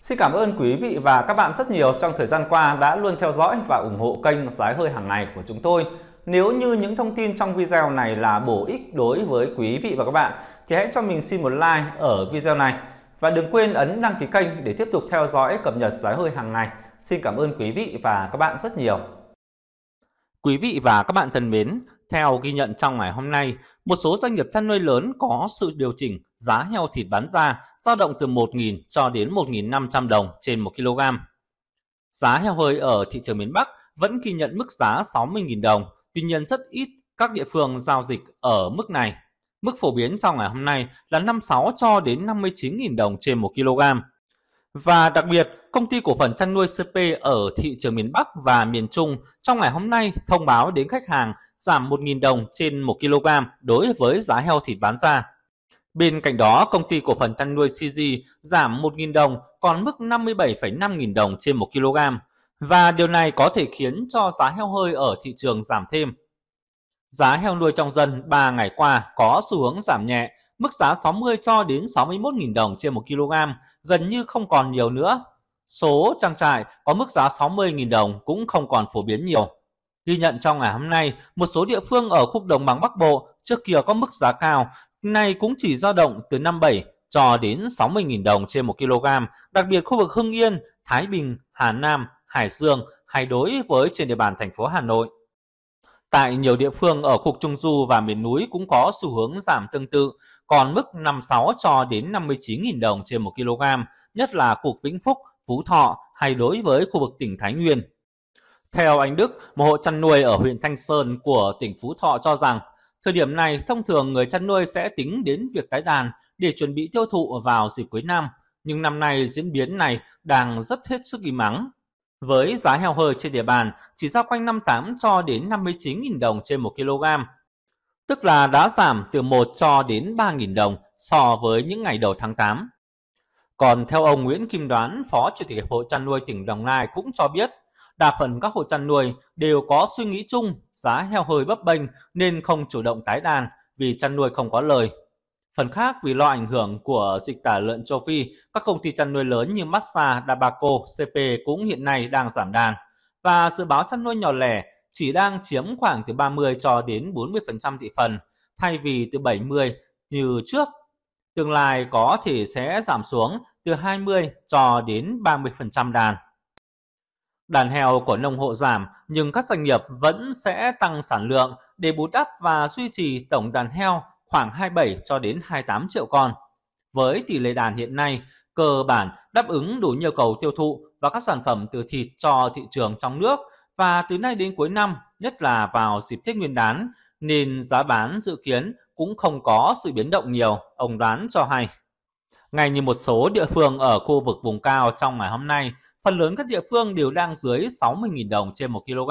Xin cảm ơn quý vị và các bạn rất nhiều trong thời gian qua đã luôn theo dõi và ủng hộ kênh Giá hơi hàng ngày của chúng tôi. Nếu như những thông tin trong video này là bổ ích đối với quý vị và các bạn thì hãy cho mình xin một like ở video này và đừng quên ấn đăng ký kênh để tiếp tục theo dõi cập nhật giá hơi hàng ngày. Xin cảm ơn quý vị và các bạn rất nhiều. Quý vị và các bạn thân mến, theo ghi nhận trong ngày hôm nay, một số doanh nghiệp chăn nuôi lớn có sự điều chỉnh giá heo thịt bán ra dao động từ 1.000 cho đến 1.500 đồng trên 1 kg. Giá heo hơi ở thị trường miền Bắc vẫn ghi nhận mức giá 60.000 đồng, tuy nhiên rất ít các địa phương giao dịch ở mức này. Mức phổ biến trong ngày hôm nay là 56 cho đến 59.000 đồng trên 1 kg. Và đặc biệt, công ty cổ phần chăn nuôi CP ở thị trường miền Bắc và miền Trung trong ngày hôm nay thông báo đến khách hàng giảm 1.000 đồng trên 1 kg đối với giá heo thịt bán ra. Bên cạnh đó, công ty cổ phần chăn nuôi CG giảm 1.000 đồng còn mức 57,5 nghìn đồng trên 1 kg và điều này có thể khiến cho giá heo hơi ở thị trường giảm thêm. Giá heo nuôi trong dân 3 ngày qua có xu hướng giảm nhẹ, mức giá 60 cho đến 61.000 đồng trên 1 kg, gần như không còn nhiều nữa. Số trang trại có mức giá 60.000 đồng cũng không còn phổ biến nhiều. Ghi nhận trong ngày hôm nay, một số địa phương ở khu đồng bằng Bắc Bộ trước kia có mức giá cao nay cũng chỉ dao động từ 57 cho đến 60.000 đồng trên 1 kg. Đặc biệt khu vực Hưng Yên, Thái Bình, Hà Nam, Hải Dương hay đối với trên địa bàn thành phố Hà Nội. Tại nhiều địa phương ở khu Trung Du và miền núi cũng có xu hướng giảm tương tự, còn mức 56 cho đến 59.000 đồng trên 1 kg, nhất là khu Vĩnh Phúc, Phú Thọ hay đối với khu vực tỉnh Thái Nguyên. Theo anh Đức, một hộ chăn nuôi ở huyện Thanh Sơn của tỉnh Phú Thọ cho rằng Thời điểm này, thông thường người chăn nuôi sẽ tính đến việc tái đàn để chuẩn bị tiêu thụ vào dịp cuối năm, nhưng năm nay diễn biến này đang rất hết sức im ắng. Với giá heo hơi trên địa bàn chỉ giao quanh 58 cho đến 59.000 đồng trên 1 kg, tức là đã giảm từ 1 cho đến 3.000 đồng so với những ngày đầu tháng 8. Còn theo ông Nguyễn Kim Đoán, Phó Chủ tịch Hội chăn nuôi tỉnh Đồng Nai cũng cho biết, đa phần các hộ chăn nuôi đều có suy nghĩ chung giá heo hơi bấp bênh nên không chủ động tái đàn vì chăn nuôi không có lời. Phần khác vì lo ảnh hưởng của dịch tả lợn châu Phi, các công ty chăn nuôi lớn như Massa, Dabaco, CP cũng hiện nay đang giảm đàn và dự báo chăn nuôi nhỏ lẻ chỉ đang chiếm khoảng từ 30 cho đến 40% thị phần thay vì từ 70 như trước. Tương lai có thể sẽ giảm xuống từ 20 cho đến 30% đàn. Đàn heo của nông hộ giảm nhưng các doanh nghiệp vẫn sẽ tăng sản lượng để bù đắp và duy trì tổng đàn heo khoảng 27 cho đến 28 triệu con. Với tỷ lệ đàn hiện nay, cơ bản đáp ứng đủ nhu cầu tiêu thụ và các sản phẩm từ thịt cho thị trường trong nước và từ nay đến cuối năm, nhất là vào dịp Tết Nguyên đán, nên giá bán dự kiến cũng không có sự biến động nhiều, ông đoán cho hay. Ngay như một số địa phương ở khu vực vùng cao trong ngày hôm nay, phần lớn các địa phương đều đang dưới 60.000 đồng trên 1 kg.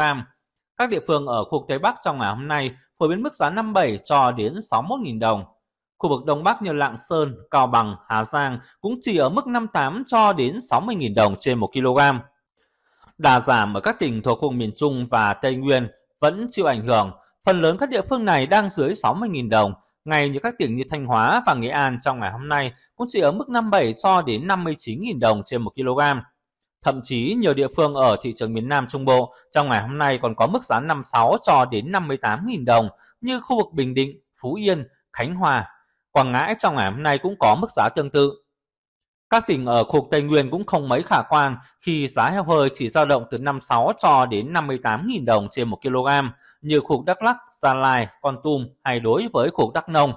Các địa phương ở khu vực Tây Bắc trong ngày hôm nay phổ biến mức giá 57 cho đến 61.000 đồng. Khu vực Đông Bắc như Lạng Sơn, Cao Bằng, Hà Giang cũng chỉ ở mức 58 cho đến 60.000 đồng trên 1 kg. Đà giảm ở các tỉnh thuộc khu miền Trung và Tây Nguyên vẫn chịu ảnh hưởng. Phần lớn các địa phương này đang dưới 60.000 đồng. Ngay như các tỉnh như Thanh Hóa và Nghệ An trong ngày hôm nay cũng chỉ ở mức 57 cho đến 59.000 đồng trên 1 kg. Thậm chí nhiều địa phương ở thị trường miền Nam Trung Bộ trong ngày hôm nay còn có mức giá 56 cho đến 58.000 đồng như khu vực Bình Định, Phú Yên, Khánh Hòa. Quảng Ngãi trong ngày hôm nay cũng có mức giá tương tự. Các tỉnh ở khu vực Tây Nguyên cũng không mấy khả quan khi giá heo hơi chỉ dao động từ 56 cho đến 58.000 đồng trên 1 kg như khu vực Đắk Lắk, Gia Lai, Con Tum hay đối với khu vực Đắk Nông.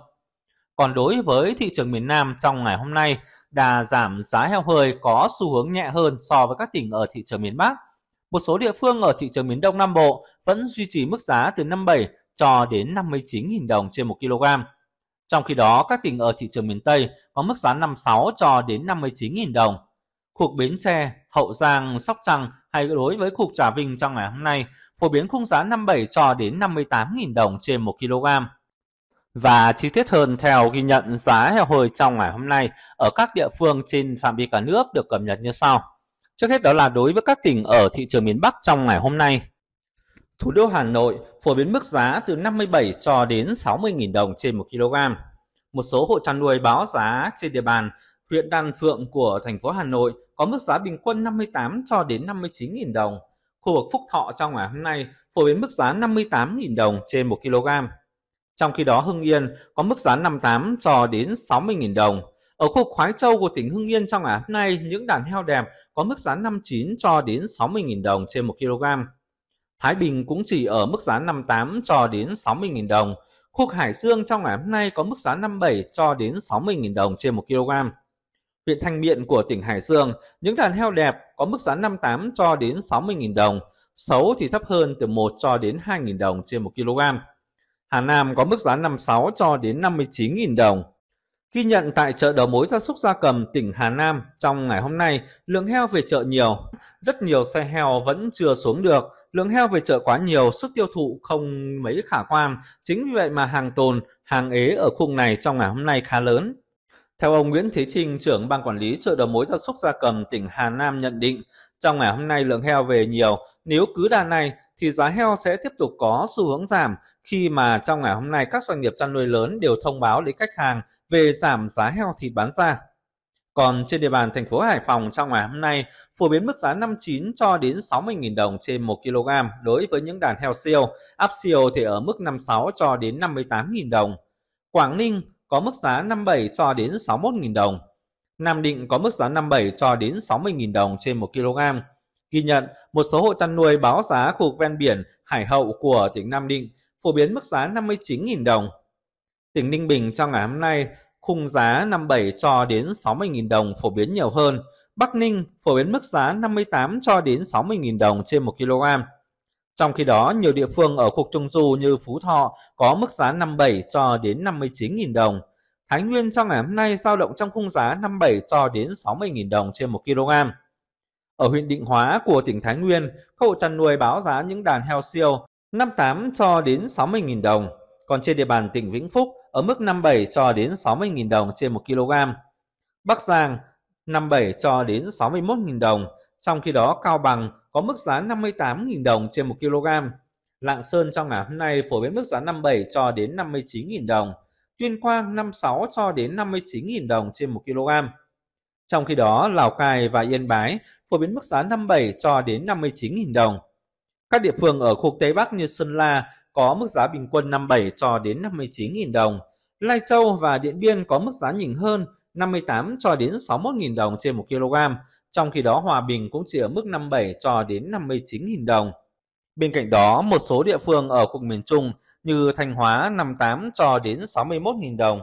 Còn đối với thị trường miền Nam trong ngày hôm nay, đà giảm giá heo hơi có xu hướng nhẹ hơn so với các tỉnh ở thị trường miền Bắc. Một số địa phương ở thị trường miền Đông Nam Bộ vẫn duy trì mức giá từ 57 cho đến 59.000 đồng trên 1 kg. Trong khi đó, các tỉnh ở thị trường miền Tây có mức giá 56 cho đến 59.000 đồng. Khu Bến Tre, Hậu Giang, Sóc Trăng hay đối với khu Trà Vinh trong ngày hôm nay phổ biến khung giá 57 cho đến 58.000 đồng trên 1 kg. Và chi tiết hơn theo ghi nhận giá heo hơi trong ngày hôm nay ở các địa phương trên phạm vi cả nước được cập nhật như sau. Trước hết đó là đối với các tỉnh ở thị trường miền Bắc trong ngày hôm nay. Thủ đô Hà Nội phổ biến mức giá từ 57 cho đến 60.000 đồng trên 1 kg. Một số hộ chăn nuôi báo giá trên địa bàn huyện Đan Phượng của thành phố Hà Nội có mức giá bình quân 58 cho đến 59.000 đồng. Khu vực Phúc Thọ trong ngày hôm nay phổ biến mức giá 58.000 đồng trên 1 kg. Trong khi đó Hưng Yên có mức giá 58 cho đến 60.000 đồng. Ở khu Khoái Châu của tỉnh Hưng Yên trong ngày hôm nay, những đàn heo đẹp có mức giá 59 cho đến 60.000 đồng trên 1 kg. Thái Bình cũng chỉ ở mức giá 58 cho đến 60.000 đồng. Khu Hải Dương trong ngày hôm nay có mức giá 57 cho đến 60.000 đồng trên 1 kg. Huyện Thanh Miện của tỉnh Hải Dương, những đàn heo đẹp có mức giá 58 cho đến 60.000 đồng, xấu thì thấp hơn từ 1 cho đến 2.000 đồng trên 1 kg. Hà Nam có mức giá 56 cho đến 59.000 đồng. Ghi nhận tại chợ đầu mối gia súc gia cầm tỉnh Hà Nam trong ngày hôm nay, lượng heo về chợ nhiều, rất nhiều xe heo vẫn chưa xuống được, lượng heo về chợ quá nhiều, sức tiêu thụ không mấy khả quan, chính vì vậy mà hàng tồn, hàng ế ở khu này trong ngày hôm nay khá lớn. Theo ông Nguyễn Thế Trinh, trưởng ban quản lý chợ đầu mối gia súc gia cầm tỉnh Hà Nam nhận định, trong ngày hôm nay lượng heo về nhiều, nếu cứ đà này thì giá heo sẽ tiếp tục có xu hướng giảm, khi mà trong ngày hôm nay các doanh nghiệp chăn nuôi lớn đều thông báo đến khách hàng về giảm giá heo thịt bán ra. Còn trên địa bàn thành phố Hải Phòng trong ngày hôm nay, phổ biến mức giá 59 cho đến 60.000 đồng trên 1 kg đối với những đàn heo siêu, áp siêu thì ở mức 56 cho đến 58.000 đồng. Quảng Ninh có mức giá 57 cho đến 61.000 đồng. Nam Định có mức giá 57 cho đến 60.000 đồng trên 1 kg. Ghi nhận, một số hộ chăn nuôi báo giá khu vực ven biển Hải Hậu của tỉnh Nam Định phổ biến mức giá 59.000 đồng. Tỉnh Ninh Bình trong ngày hôm nay, khung giá 57 cho đến 60.000 đồng phổ biến nhiều hơn. Bắc Ninh phổ biến mức giá 58 cho đến 60.000 đồng trên 1 kg. Trong khi đó, nhiều địa phương ở khu Trung Du như Phú Thọ có mức giá 57 cho đến 59.000 đồng. Thái Nguyên trong ngày hôm nay giao động trong khung giá 57 cho đến 60.000 đồng trên 1 kg. Ở huyện Định Hóa của tỉnh Thái Nguyên, các hộ chăn nuôi báo giá những đàn heo siêu 58 cho đến 60.000 đồng, còn trên địa bàn tỉnh Vĩnh Phúc ở mức 57 cho đến 60.000 đồng trên 1 kg. Bắc Giang 57 cho đến 61.000 đồng, trong khi đó Cao Bằng có mức giá 58.000 đồng trên 1 kg. Lạng Sơn trong ngày hôm nay phổ biến mức giá 57 cho đến 59.000 đồng, Tuyên Quang 56 cho đến 59.000 đồng trên 1 kg. Trong khi đó, Lào Cai và Yên Bái phổ biến mức giá 57 cho đến 59.000 đồng. Các địa phương ở khu Tây Bắc như Sơn La có mức giá bình quân 57 cho đến 59.000 đồng. Lai Châu và Điện Biên có mức giá nhỉnh hơn 58 cho đến 61.000 đồng trên 1 kg, trong khi đó Hòa Bình cũng chỉ ở mức 57 cho đến 59.000 đồng. Bên cạnh đó, một số địa phương ở khu miền Trung như Thanh Hóa 58 cho đến 61.000 đồng.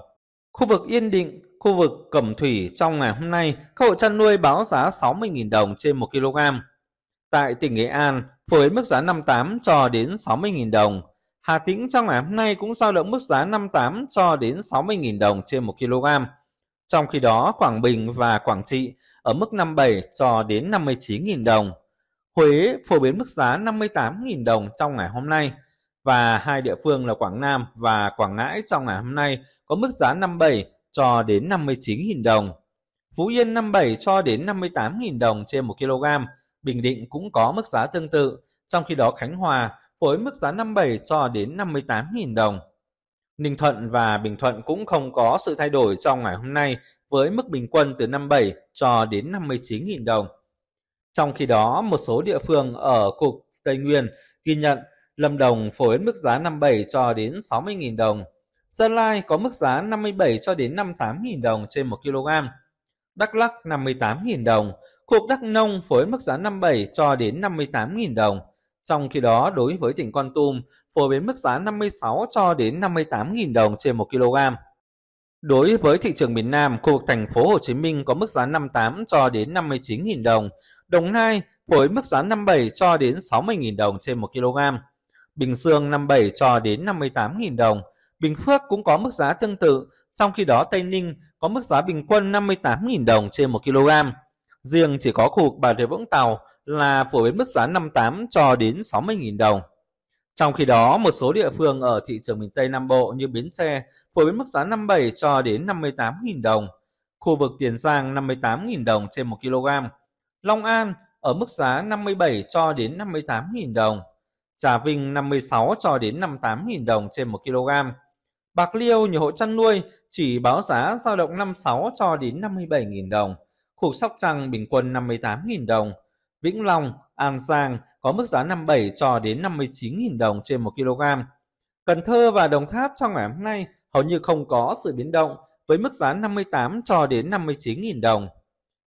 Khu vực Yên Định, khu vực Cẩm Thủy trong ngày hôm nay, các hộ chăn nuôi báo giá 60.000 đồng trên 1 kg. Tại tỉnh Nghệ An, với mức giá 58 cho đến 60.000 đồng. Hà Tĩnh trong ngày hôm nay cũng giao động mức giá 58 cho đến 60.000 đồng trên 1 kg. Trong khi đó, Quảng Bình và Quảng Trị ở mức 57 cho đến 59.000 đồng. Huế phổ biến mức giá 58.000 đồng trong ngày hôm nay và hai địa phương là Quảng Nam và Quảng Ngãi trong ngày hôm nay có mức giá 57 cho đến 59.000 đồng. Phú Yên 57 cho đến 58.000 đồng trên 1 kg. Bình Định cũng có mức giá tương tự, trong khi đó Khánh Hòa với mức giá 57 cho đến 58.000 đồng. Ninh Thuận và Bình Thuận cũng không có sự thay đổi trong ngày hôm nay với mức bình quân từ 57 cho đến 59.000 đồng. Trong khi đó, một số địa phương ở cục Tây Nguyên ghi nhận Lâm Đồng phối mức giá 57 cho đến 60.000 đồng. Gia Lai có mức giá 57 cho đến 58.000 đồng trên 1 kg. Đắk Lắk 58.000 đồng, Cuộc Đắk Nông phối mức giá 57 cho đến 58.000 đồng. Trong khi đó, đối với tỉnh Con Tum, phổ biến mức giá 56 cho đến 58.000 đồng trên 1 kg. Đối với thị trường miền Nam, khu vực thành phố Hồ Chí Minh có mức giá 58 cho đến 59.000 đồng. Đồng Nai phối mức giá 57 cho đến 60.000 đồng trên 1 kg. Bình Dương 57 cho đến 58.000 đồng. Bình Phước cũng có mức giá tương tự, trong khi đó Tây Ninh có mức giá bình quân 58.000 đồng trên 1 kg. Riêng chỉ có khu vực Bà Rịa Vũng Tàu là phổ biến mức giá 58 cho đến 60.000 đồng. Trong khi đó, một số địa phương ở thị trường miền Tây Nam Bộ như Bến Tre phổ biến mức giá 57 cho đến 58.000 đồng, khu vực Tiền Giang 58.000 đồng trên 1 kg, Long An ở mức giá 57 cho đến 58.000 đồng, Trà Vinh 56 cho đến 58.000 đồng trên 1 kg. Bạc Liêu nhiều hộ chăn nuôi chỉ báo giá dao động 56 cho đến 57.000 đồng, khu Sóc Trăng bình quân 58.000 đồng, Vĩnh Long, An Giang có mức giá 57 cho đến 59.000 đồng trên 1 kg. Cần Thơ và Đồng Tháp trong ngày hôm nay hầu như không có sự biến động với mức giá 58 cho đến 59.000 đồng.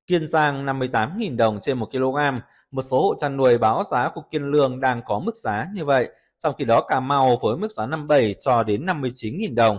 Kiên Giang 58.000 đồng trên 1 kg, một số hộ chăn nuôi báo giá của Kiên Lương đang có mức giá như vậy, trong khi đó Cà Mau với mức giá 57 cho đến 59.000 đồng.